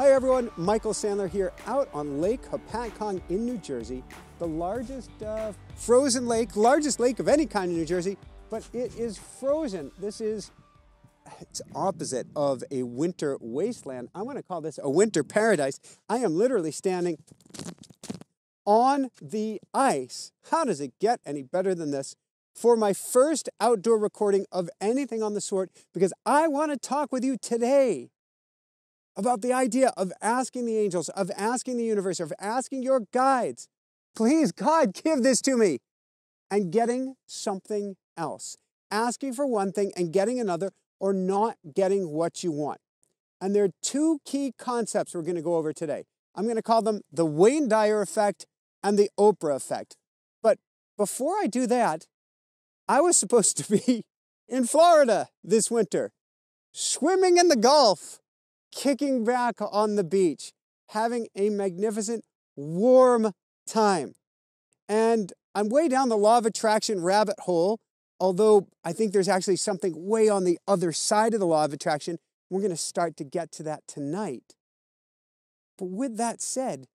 Hi everyone, Michael Sandler here out on Lake Hopatcong in New Jersey, the largest uh, frozen lake, largest lake of any kind in New Jersey, but it is frozen. This is it's opposite of a winter wasteland. I am going to call this a winter paradise. I am literally standing on the ice. How does it get any better than this? for my first outdoor recording of anything on the sort because I want to talk with you today about the idea of asking the angels, of asking the universe, of asking your guides, please, God, give this to me, and getting something else. Asking for one thing and getting another, or not getting what you want. And there are two key concepts we're going to go over today. I'm going to call them the Wayne Dyer effect and the Oprah effect. But before I do that, I was supposed to be in Florida this winter, swimming in the Gulf kicking back on the beach, having a magnificent, warm time. And I'm way down the law of attraction rabbit hole, although I think there's actually something way on the other side of the law of attraction. We're going to start to get to that tonight. But with that said,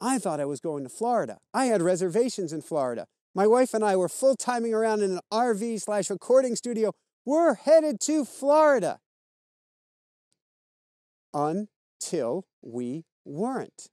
I thought I was going to Florida. I had reservations in Florida. My wife and I were full timing around in an RV slash recording studio. We're headed to Florida until we weren't.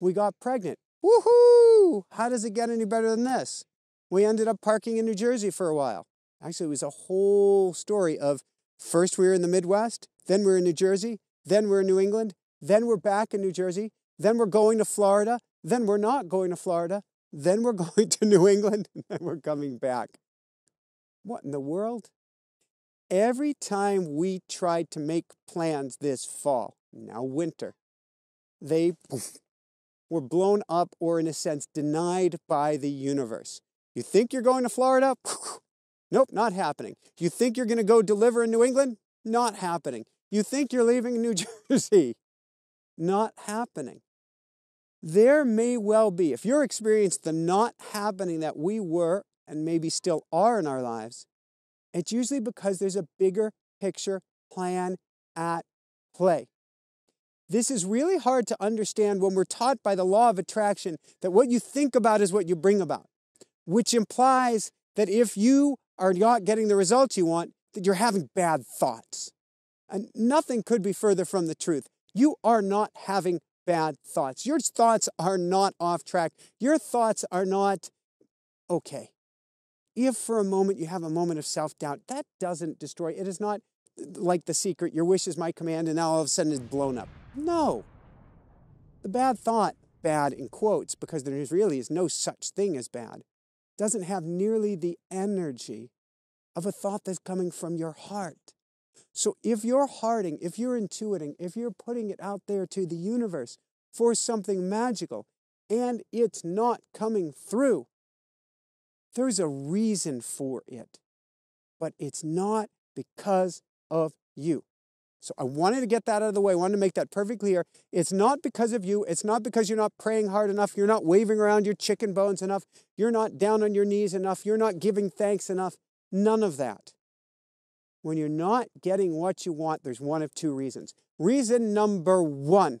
We got pregnant. Woohoo! How does it get any better than this? We ended up parking in New Jersey for a while. Actually, it was a whole story of first we were in the Midwest, then we are in New Jersey, then we we're in New England, then we're back in New Jersey, then we're going to Florida, then we're not going to Florida, then we're going to New England, and then we're coming back. What in the world? every time we tried to make plans this fall, now winter, they were blown up or, in a sense, denied by the universe. You think you're going to Florida? Nope, not happening. You think you're going to go deliver in New England? Not happening. You think you're leaving New Jersey? Not happening. There may well be, if you're experiencing the not happening that we were and maybe still are in our lives, it's usually because there's a bigger picture plan at play. This is really hard to understand when we're taught by the law of attraction that what you think about is what you bring about, which implies that if you are not getting the results you want, that you're having bad thoughts. And nothing could be further from the truth. You are not having bad thoughts. Your thoughts are not off track. Your thoughts are not okay if for a moment you have a moment of self doubt, that doesn't destroy. It is not like the secret, your wish is my command, and now all of a sudden it's blown up. No. The bad thought, bad in quotes, because there really is no such thing as bad, doesn't have nearly the energy of a thought that's coming from your heart. So if you're hearting, if you're intuiting, if you're putting it out there to the universe for something magical, and it's not coming through, there's a reason for it, but it's not because of you. So I wanted to get that out of the way. I wanted to make that perfectly clear. It's not because of you. It's not because you're not praying hard enough. You're not waving around your chicken bones enough. You're not down on your knees enough. You're not giving thanks enough. None of that. When you're not getting what you want, there's one of two reasons. Reason number one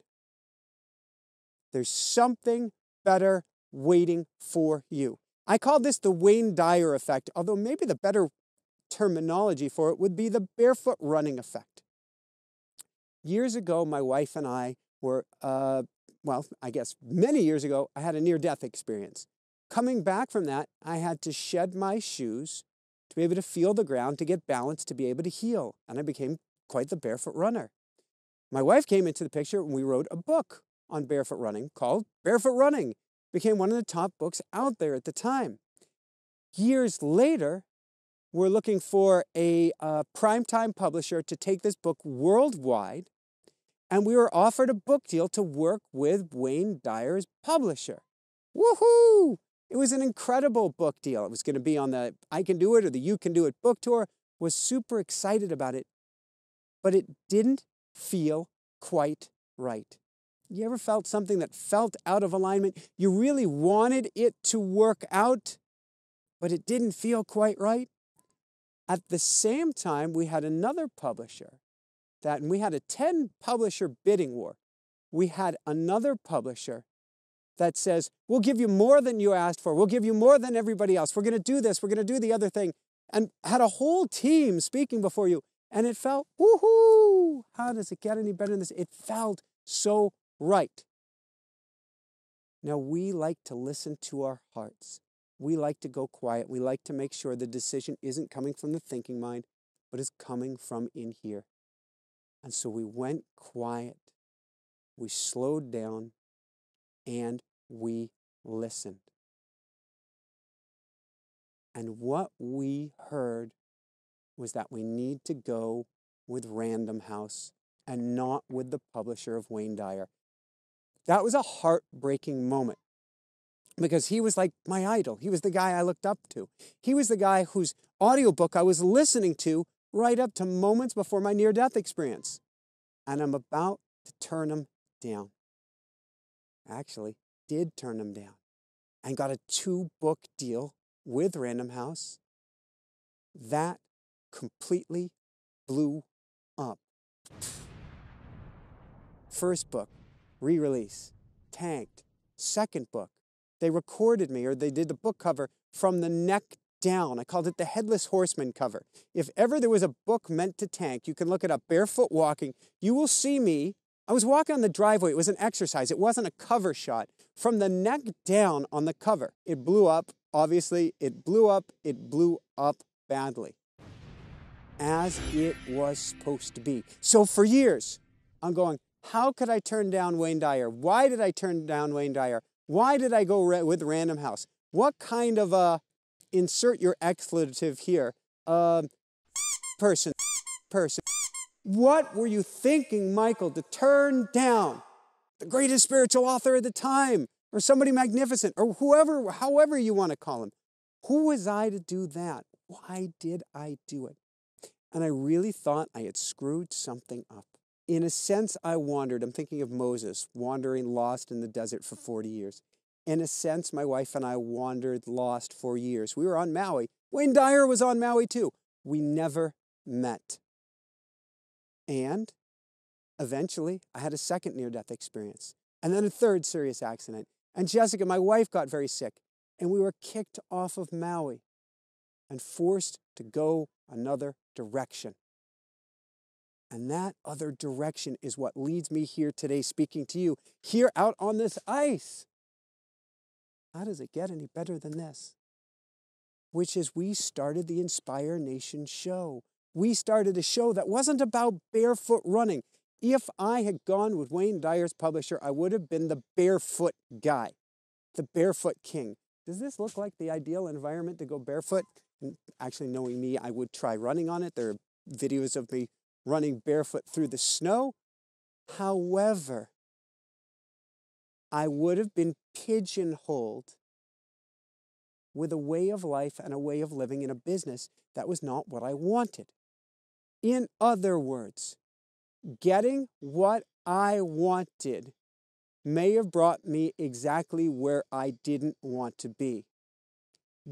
there's something better waiting for you. I call this the Wayne Dyer effect, although maybe the better terminology for it would be the barefoot running effect. Years ago, my wife and I were, uh, well, I guess many years ago, I had a near death experience. Coming back from that, I had to shed my shoes to be able to feel the ground, to get balance, to be able to heal. And I became quite the barefoot runner. My wife came into the picture and we wrote a book on barefoot running called Barefoot Running became one of the top books out there at the time. Years later, we're looking for a uh, primetime publisher to take this book worldwide, and we were offered a book deal to work with Wayne Dyer's publisher. Woohoo! It was an incredible book deal. It was going to be on the I Can Do It or the You Can Do It book tour. Was super excited about it, but it didn't feel quite right. You ever felt something that felt out of alignment? You really wanted it to work out, but it didn't feel quite right? At the same time, we had another publisher that, and we had a 10 publisher bidding war. We had another publisher that says, We'll give you more than you asked for. We'll give you more than everybody else. We're going to do this. We're going to do the other thing. And had a whole team speaking before you. And it felt, woohoo! How does it get any better than this? It felt so right. Now, we like to listen to our hearts. We like to go quiet. We like to make sure the decision isn't coming from the thinking mind, but is coming from in here. And so we went quiet, we slowed down, and we listened. And what we heard was that we need to go with Random House and not with the publisher of Wayne Dyer. That was a heartbreaking moment because he was like my idol. He was the guy I looked up to. He was the guy whose audiobook I was listening to right up to moments before my near death experience. And I'm about to turn him down. Actually, did turn him down and got a two book deal with Random House. That completely blew up. First book, re release, tanked. Second book, they recorded me or they did the book cover from the neck down. I called it the Headless Horseman cover. If ever there was a book meant to tank, you can look it up barefoot walking. You will see me. I was walking on the driveway. It was an exercise, it wasn't a cover shot. From the neck down on the cover, it blew up. Obviously, it blew up. It blew up badly. As it was supposed to be. So for years, I'm going, how could I turn down Wayne Dyer? Why did I turn down Wayne Dyer? Why did I go with Random House? What kind of a, insert your expletive here, Uh, person, person. What were you thinking, Michael, to turn down the greatest spiritual author of the time or somebody magnificent or whoever, however you want to call him? Who was I to do that? Why did I do it? And I really thought I had screwed something up. In a sense, I wandered. I'm thinking of Moses wandering lost in the desert for 40 years. In a sense, my wife and I wandered lost for years. We were on Maui. Wayne Dyer was on Maui too. We never met. And eventually, I had a second near death experience and then a third serious accident. And Jessica, my wife, got very sick and we were kicked off of Maui and forced to go another direction. And that other direction is what leads me here today, speaking to you here out on this ice. How does it get any better than this? Which is, we started the Inspire Nation show. We started a show that wasn't about barefoot running. If I had gone with Wayne Dyer's publisher, I would have been the barefoot guy, the barefoot king. Does this look like the ideal environment to go barefoot? And actually, knowing me, I would try running on it. There are videos of me running barefoot through the snow. However, I would have been pigeonholed with a way of life and a way of living in a business that was not what I wanted. In other words, getting what I wanted may have brought me exactly where I didn't want to be.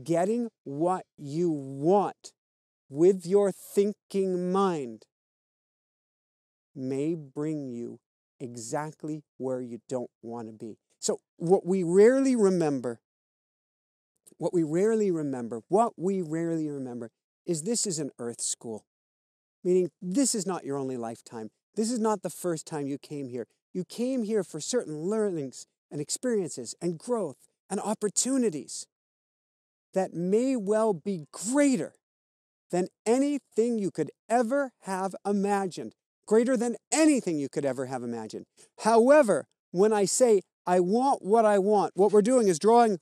Getting what you want with your thinking mind may bring you exactly where you don't want to be. So, what we rarely remember, what we rarely remember, what we rarely remember is this is an earth school, meaning this is not your only lifetime. This is not the first time you came here. You came here for certain learnings and experiences and growth and opportunities that may well be greater than anything you could ever have imagined greater than anything you could ever have imagined. However, when I say I want what I want, what we're doing is drawing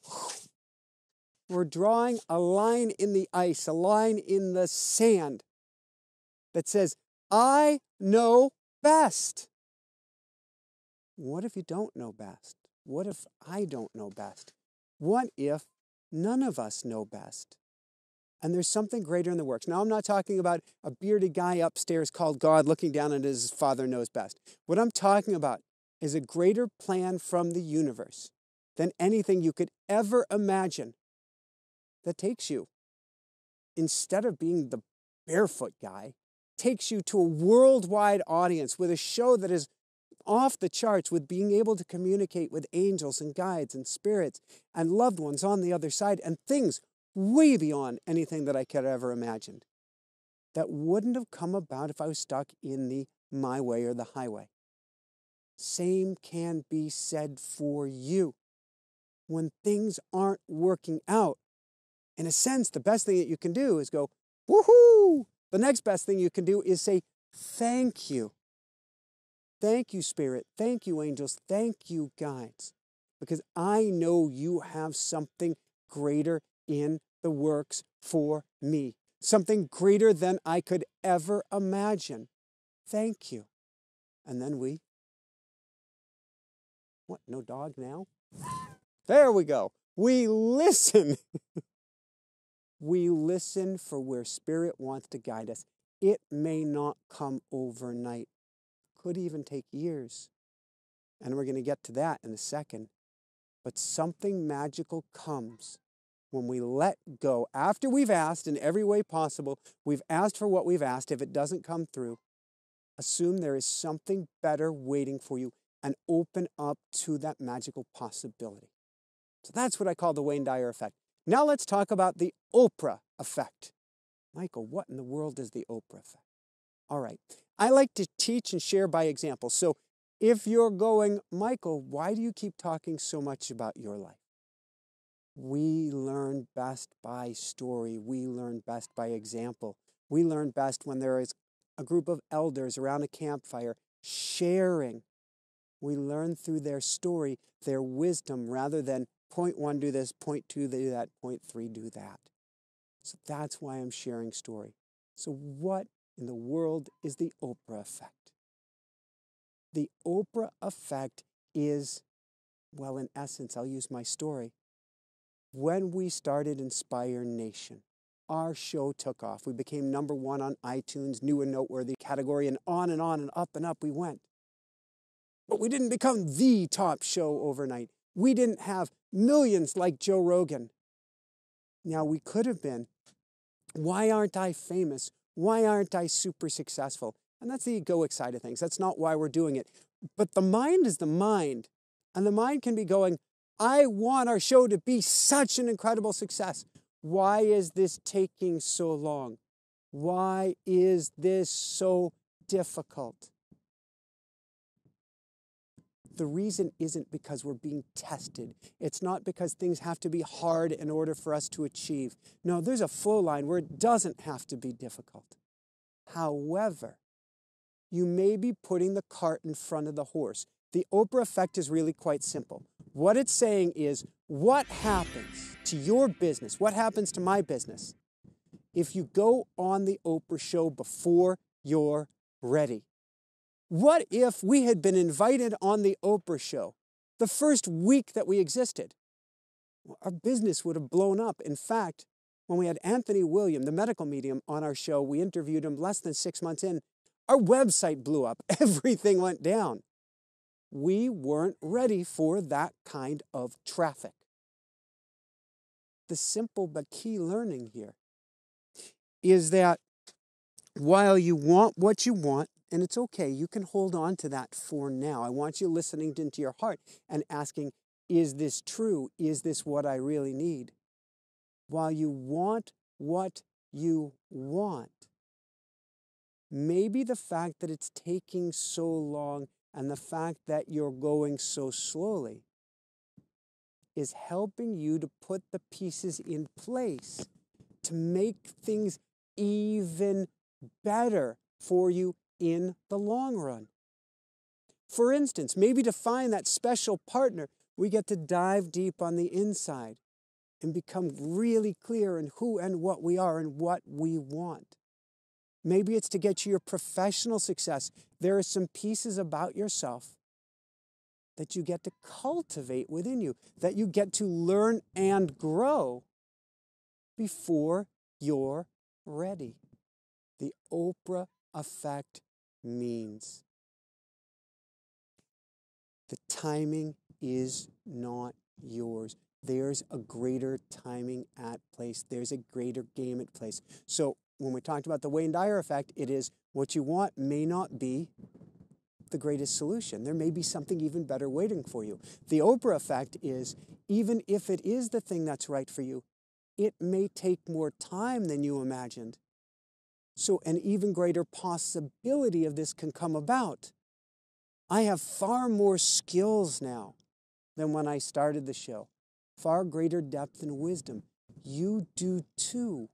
we're drawing a line in the ice, a line in the sand that says, I know best. What if you don't know best? What if I don't know best? What if none of us know best? and there's something greater in the works. Now, I'm not talking about a bearded guy upstairs called God looking down at his father knows best. What I'm talking about is a greater plan from the universe than anything you could ever imagine that takes you, instead of being the barefoot guy, takes you to a worldwide audience with a show that is off the charts with being able to communicate with angels and guides and spirits and loved ones on the other side and things way beyond anything that I could have ever imagined. That wouldn't have come about if I was stuck in the my way or the highway. Same can be said for you. When things aren't working out, in a sense, the best thing that you can do is go, woohoo! The next best thing you can do is say, thank you. Thank you, Spirit. Thank you, angels. Thank you, guides. Because I know you have something greater in the works for me, something greater than I could ever imagine. Thank you. And then we. What, no dog now? There we go. We listen. we listen for where Spirit wants to guide us. It may not come overnight, could even take years. And we're going to get to that in a second. But something magical comes when we let go after we've asked in every way possible, we've asked for what we've asked. If it doesn't come through, assume there is something better waiting for you and open up to that magical possibility. So that's what I call the Wayne Dyer effect. Now let's talk about the Oprah effect. Michael, what in the world is the Oprah effect? All right. I like to teach and share by example. So if you're going, Michael, why do you keep talking so much about your life? We learn best by story. We learn best by example. We learn best when there is a group of elders around a campfire sharing. We learn through their story, their wisdom, rather than point one, do this, point two, do that, point three, do that. So that's why I'm sharing story. So, what in the world is the Oprah effect? The Oprah effect is, well, in essence, I'll use my story. When we started Inspire Nation, our show took off. We became number one on iTunes, new and noteworthy category, and on and on and up and up we went. But we didn't become the top show overnight. We didn't have millions like Joe Rogan. Now we could have been. Why aren't I famous? Why aren't I super successful? And that's the egoic side of things. That's not why we're doing it. But the mind is the mind. And the mind can be going, I want our show to be such an incredible success. Why is this taking so long? Why is this so difficult? The reason isn't because we're being tested. It's not because things have to be hard in order for us to achieve. No, there's a flow line where it doesn't have to be difficult. However, you may be putting the cart in front of the horse. The Oprah effect is really quite simple. What it's saying is what happens to your business, what happens to my business, if you go on the Oprah show before you're ready? What if we had been invited on the Oprah show the first week that we existed? Our business would have blown up. In fact, when we had Anthony William, the medical medium, on our show, we interviewed him less than six months in. Our website blew up. Everything went down we weren't ready for that kind of traffic. The simple but key learning here is that while you want what you want, and it's okay, you can hold on to that for now. I want you listening into your heart and asking, is this true? Is this what I really need? While you want what you want, maybe the fact that it's taking so long and the fact that you're going so slowly is helping you to put the pieces in place to make things even better for you in the long run. For instance, maybe to find that special partner, we get to dive deep on the inside and become really clear in who and what we are and what we want. Maybe it's to get you your professional success. There are some pieces about yourself that you get to cultivate within you, that you get to learn and grow before you're ready. The Oprah effect means the timing is not yours. There's a greater timing at place. There's a greater game at place. So when we talked about the Wayne-Dyer effect, it is what you want may not be the greatest solution. There may be something even better waiting for you. The Oprah effect is even if it is the thing that's right for you, it may take more time than you imagined. So, an even greater possibility of this can come about. I have far more skills now than when I started the show, far greater depth and wisdom. You do too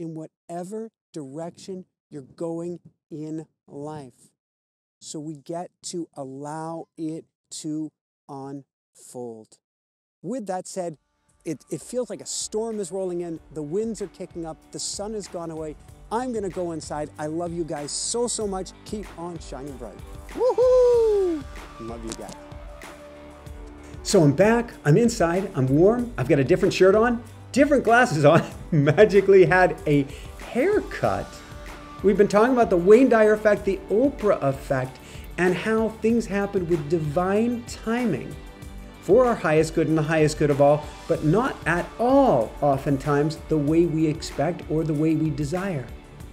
in whatever direction you're going in life. So we get to allow it to unfold. With that said, it, it feels like a storm is rolling in, the winds are kicking up, the sun has gone away. I'm gonna go inside. I love you guys so, so much. Keep on shining bright. Woohoo! Love you guys. So I'm back, I'm inside, I'm warm, I've got a different shirt on, different glasses on, magically had a haircut. We've been talking about the Wayne Dyer effect, the Oprah effect, and how things happen with divine timing for our highest good and the highest good of all, but not at all, oftentimes, the way we expect or the way we desire.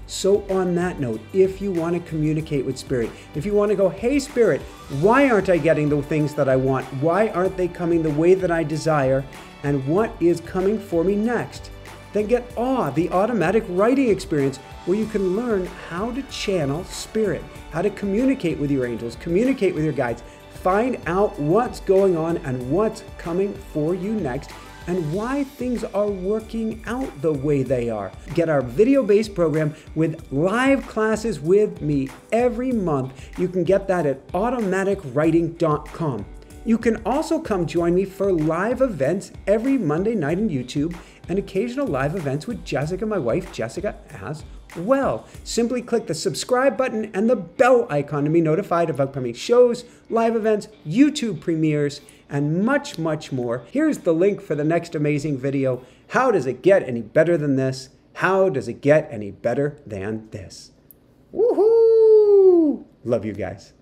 So, on that note, if you want to communicate with Spirit, if you want to go, hey, Spirit, why aren't I getting the things that I want? Why aren't they coming the way that I desire? And what is coming for me next? Then get AWE, the automatic writing experience, where you can learn how to channel Spirit, how to communicate with your angels, communicate with your guides, find out what's going on and what's coming for you next and why things are working out the way they are. Get our video based program with live classes with me every month. You can get that at automaticwriting.com. You can also come join me for live events every Monday night on YouTube and occasional live events with Jessica, my wife, Jessica, as well. Simply click the subscribe button and the bell icon to be notified of upcoming shows, live events, YouTube premieres, and much, much more. Here's the link for the next amazing video. How does it get any better than this? How does it get any better than this? Woohoo! Love you guys.